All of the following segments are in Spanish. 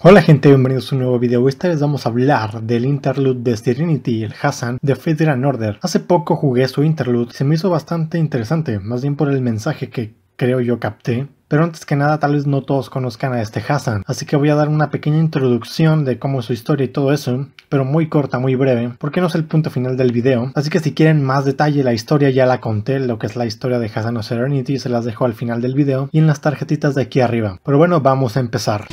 Hola gente, bienvenidos a un nuevo video. Esta vez vamos a hablar del interlude de Serenity, el Hassan, de Fate Grand Order. Hace poco jugué su interlude, se me hizo bastante interesante, más bien por el mensaje que creo yo capté. Pero antes que nada, tal vez no todos conozcan a este Hassan, así que voy a dar una pequeña introducción de cómo es su historia y todo eso, pero muy corta, muy breve, porque no es el punto final del video. Así que si quieren más detalle, la historia ya la conté, lo que es la historia de Hassan o Serenity, se las dejo al final del video y en las tarjetitas de aquí arriba. Pero bueno, vamos a empezar.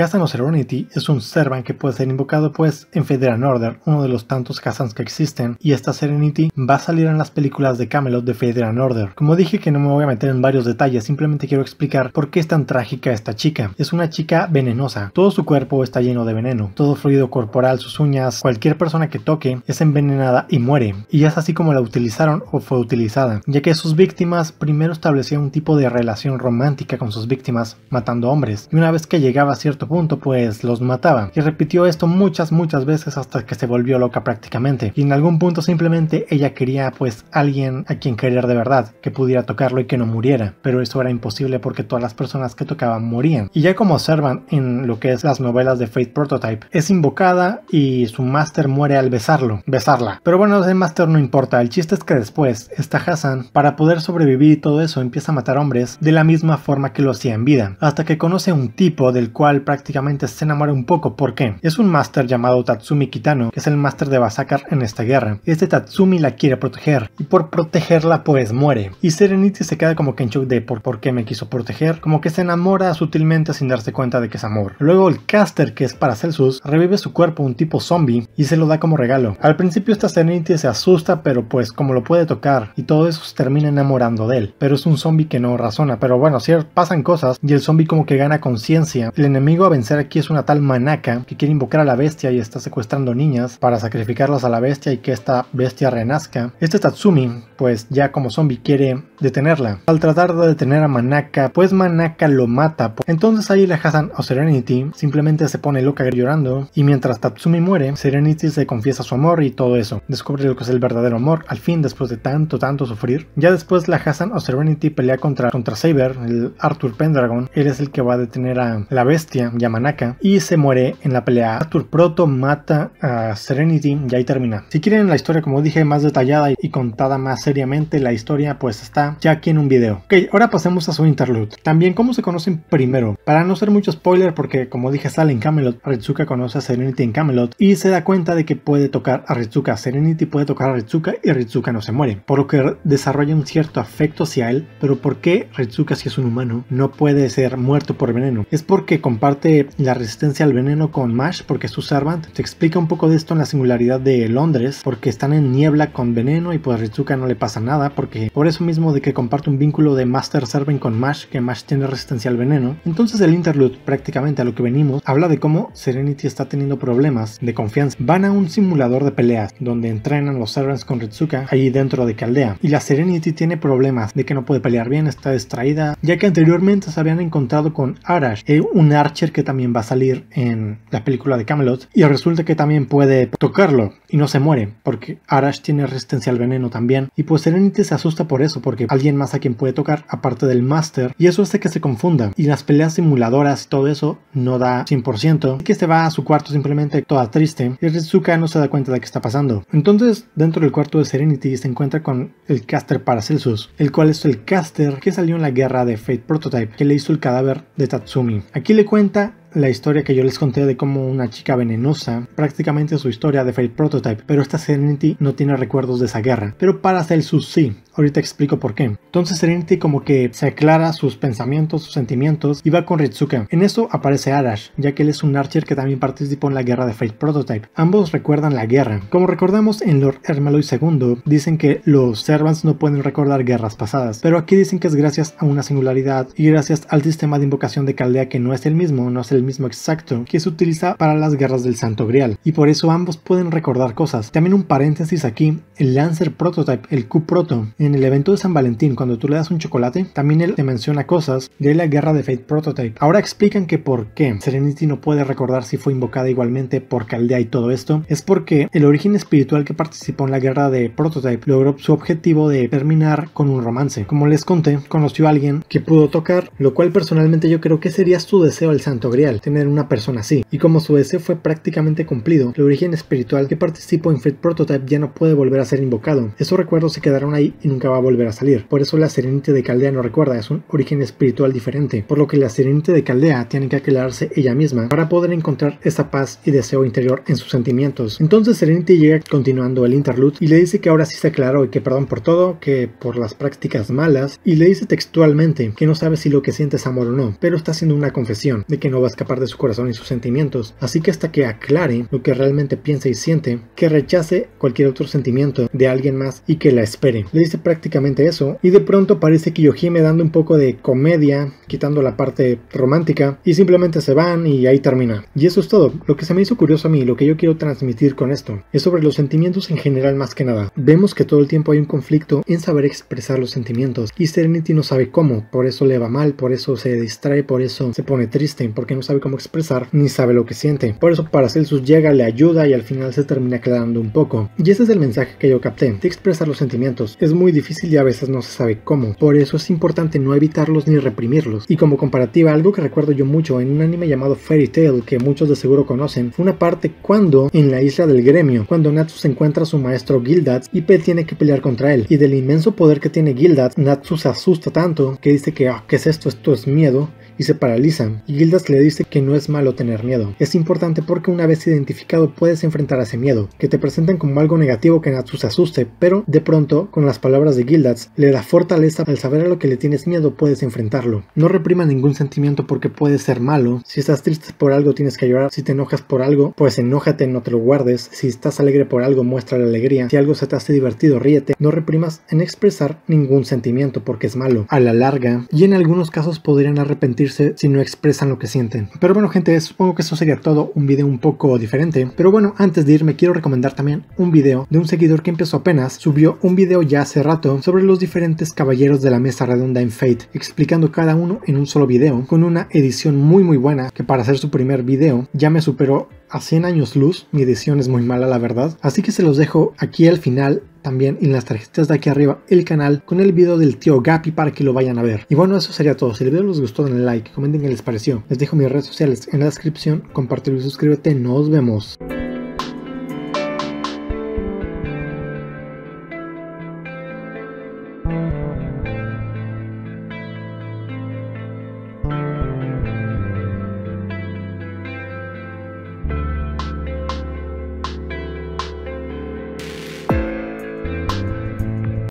Hassan Serenity es un servan que puede ser invocado pues en Federal Order, uno de los tantos Hassans que existen, y esta Serenity va a salir en las películas de Camelot de Federal Order. Como dije que no me voy a meter en varios detalles, simplemente quiero explicar por qué es tan trágica esta chica. Es una chica venenosa, todo su cuerpo está lleno de veneno, todo fluido corporal, sus uñas, cualquier persona que toque es envenenada y muere, y es así como la utilizaron o fue utilizada, ya que sus víctimas primero establecían un tipo de relación romántica con sus víctimas, matando hombres, y una vez que llegaba a cierto punto pues los mataba y repitió esto muchas muchas veces hasta que se volvió loca prácticamente y en algún punto simplemente ella quería pues alguien a quien querer de verdad que pudiera tocarlo y que no muriera pero eso era imposible porque todas las personas que tocaban morían y ya como observan en lo que es las novelas de Fate Prototype es invocada y su máster muere al besarlo besarla pero bueno el máster no importa el chiste es que después esta Hassan para poder sobrevivir y todo eso empieza a matar hombres de la misma forma que lo hacía en vida hasta que conoce un tipo del cual prácticamente se enamora un poco. ¿Por qué? Es un máster llamado Tatsumi Kitano, que es el máster de Basakar en esta guerra. Este Tatsumi la quiere proteger, y por protegerla pues muere. Y Serenity se queda como que en shock de por, qué me quiso proteger, como que se enamora sutilmente sin darse cuenta de que es amor. Luego el caster, que es para Celsus, revive su cuerpo un tipo zombie y se lo da como regalo. Al principio esta Serenity se asusta, pero pues como lo puede tocar y todo eso se termina enamorando de él. Pero es un zombie que no razona, pero bueno, si pasan cosas y el zombie como que gana conciencia, el enemigo a vencer aquí es una tal Manaka que quiere invocar a la bestia y está secuestrando niñas para sacrificarlas a la bestia y que esta bestia renazca. Este Tatsumi, pues ya como zombie quiere detenerla. Al tratar de detener a Manaka, pues Manaka lo mata. Entonces ahí la Hassan o Serenity simplemente se pone loca llorando y mientras Tatsumi muere, Serenity se confiesa su amor y todo eso. Descubre lo que es el verdadero amor al fin después de tanto tanto sufrir. Ya después la Hassan o Serenity pelea contra, contra Saber, el Arthur Pendragon. Él es el que va a detener a la bestia Yamanaka y se muere en la pelea. Arthur Proto mata a Serenity y ahí termina. Si quieren la historia, como dije, más detallada y contada más seriamente, la historia pues está ya aquí en un video. Ok, ahora pasemos a su interlude. También cómo se conocen primero. Para no ser mucho spoiler, porque como dije, sale en Camelot, Ritsuka conoce a Serenity en Camelot y se da cuenta de que puede tocar a Ritsuka Serenity puede tocar a Ritsuka y Ritsuka no se muere, por lo que desarrolla un cierto afecto hacia él, pero ¿por qué Ritsuka si es un humano no puede ser muerto por veneno? Es porque comparte la resistencia al veneno con Mash porque es su Servant. Se explica un poco de esto en la singularidad de Londres porque están en niebla con veneno y pues a Ritsuka no le pasa nada porque por eso mismo de que comparte un vínculo de Master Servant con Mash, que Mash tiene resistencia al veneno. Entonces el interlude prácticamente a lo que venimos habla de cómo Serenity está teniendo problemas de confianza. Van a un simulador de peleas donde entrenan los Servants con Ritsuka ahí dentro de Caldea y la Serenity tiene problemas de que no puede pelear bien, está distraída ya que anteriormente se habían encontrado con Arash, eh, un archer que también va a salir en la película de Camelot, y resulta que también puede tocarlo y no se muere, porque Arash tiene resistencia al veneno también, y pues Serenity se asusta por eso, porque alguien más a quien puede tocar, aparte del Master, y eso hace que se confunda, y las peleas simuladoras y todo eso no da 100%, y que se va a su cuarto simplemente toda triste, y Rizuka no se da cuenta de qué está pasando. Entonces, dentro del cuarto de Serenity se encuentra con el caster Paracelsus, el cual es el caster que salió en la guerra de Fate Prototype, que le hizo el cadáver de Tatsumi. Aquí le cuenta la historia que yo les conté de cómo una chica venenosa, prácticamente su historia de Fate Prototype, pero esta Serenity no tiene recuerdos de esa guerra. Pero para su sí, Ahorita explico por qué. Entonces Serenity como que se aclara sus pensamientos, sus sentimientos y va con Ritsuka. En eso aparece Arash, ya que él es un archer que también participó en la guerra de Fate Prototype. Ambos recuerdan la guerra. Como recordamos en Lord Ermaloy II, dicen que los Servants no pueden recordar guerras pasadas, pero aquí dicen que es gracias a una singularidad y gracias al sistema de invocación de Caldea que no es el mismo, no es el mismo exacto, que se utiliza para las guerras del Santo Grial, y por eso ambos pueden recordar cosas. También un paréntesis aquí el Lancer Prototype, el Q-Proto. En el evento de San Valentín, cuando tú le das un chocolate, también él te menciona cosas de la guerra de Fate Prototype. Ahora explican que por qué Serenity no puede recordar si fue invocada igualmente por Caldea y todo esto, es porque el origen espiritual que participó en la guerra de Prototype logró su objetivo de terminar con un romance. Como les conté, conoció a alguien que pudo tocar, lo cual personalmente yo creo que sería su deseo al Santo Grial, tener una persona así. Y como su deseo fue prácticamente cumplido, el origen espiritual que participó en Fate Prototype ya no puede volver a invocado. Esos recuerdos se quedaron ahí y nunca va a volver a salir. Por eso la Serenite de Caldea no recuerda, es un origen espiritual diferente, por lo que la Serenite de Caldea tiene que aclararse ella misma para poder encontrar esa paz y deseo interior en sus sentimientos. Entonces serenite llega continuando el interlude y le dice que ahora sí se aclaró y que perdón por todo, que por las prácticas malas, y le dice textualmente que no sabe si lo que siente es amor o no, pero está haciendo una confesión de que no va a escapar de su corazón y sus sentimientos, así que hasta que aclare lo que realmente piensa y siente, que rechace cualquier otro sentimiento de alguien más y que la espere. Le dice prácticamente eso y de pronto parece que Yohime dando un poco de comedia, quitando la parte romántica y simplemente se van y ahí termina. Y eso es todo. Lo que se me hizo curioso a mí, lo que yo quiero transmitir con esto, es sobre los sentimientos en general más que nada. Vemos que todo el tiempo hay un conflicto en saber expresar los sentimientos y Serenity no sabe cómo, por eso le va mal, por eso se distrae, por eso se pone triste, porque no sabe cómo expresar ni sabe lo que siente. Por eso para Paracelsus llega, le ayuda y al final se termina quedando un poco. Y ese es el mensaje que yo capté, de expresar los sentimientos. Es muy difícil y a veces no se sabe cómo. Por eso es importante no evitarlos ni reprimirlos. Y como comparativa, algo que recuerdo yo mucho en un anime llamado Fairy Tail, que muchos de seguro conocen, fue una parte cuando, en la isla del gremio, cuando Natsu encuentra a su maestro Gildad... y P tiene que pelear contra él. Y del inmenso poder que tiene Gildad... Natsu se asusta tanto que dice que, ah, ¿qué es esto? Esto es miedo y se paralizan. Y Gildas le dice que no es malo tener miedo. Es importante porque una vez identificado puedes enfrentar a ese miedo, que te presentan como algo negativo que Natsu se asuste, pero de pronto, con las palabras de Gildas, le da fortaleza al saber a lo que le tienes miedo puedes enfrentarlo. No reprima ningún sentimiento porque puede ser malo. Si estás triste por algo tienes que llorar, si te enojas por algo, pues enójate, no te lo guardes. Si estás alegre por algo, muestra la alegría. Si algo se te hace divertido, ríete. No reprimas en expresar ningún sentimiento porque es malo. A la larga, y en algunos casos podrían arrepentirse si no expresan lo que sienten. Pero bueno gente, supongo que eso sería todo, un video un poco diferente. Pero bueno, antes de irme quiero recomendar también un video de un seguidor que empezó apenas, subió un video ya hace rato sobre los diferentes caballeros de la mesa redonda en Fate, explicando cada uno en un solo video, con una edición muy muy buena que para hacer su primer video ya me superó a 100 años luz, mi edición es muy mala la verdad, así que se los dejo aquí al final también en las tarjetas de aquí arriba el canal con el video del tío Gapi para que lo vayan a ver. Y bueno, eso sería todo. Si el video les gustó, denle like, comenten qué les pareció. Les dejo mis redes sociales en la descripción. Compartir y suscríbete. Nos vemos.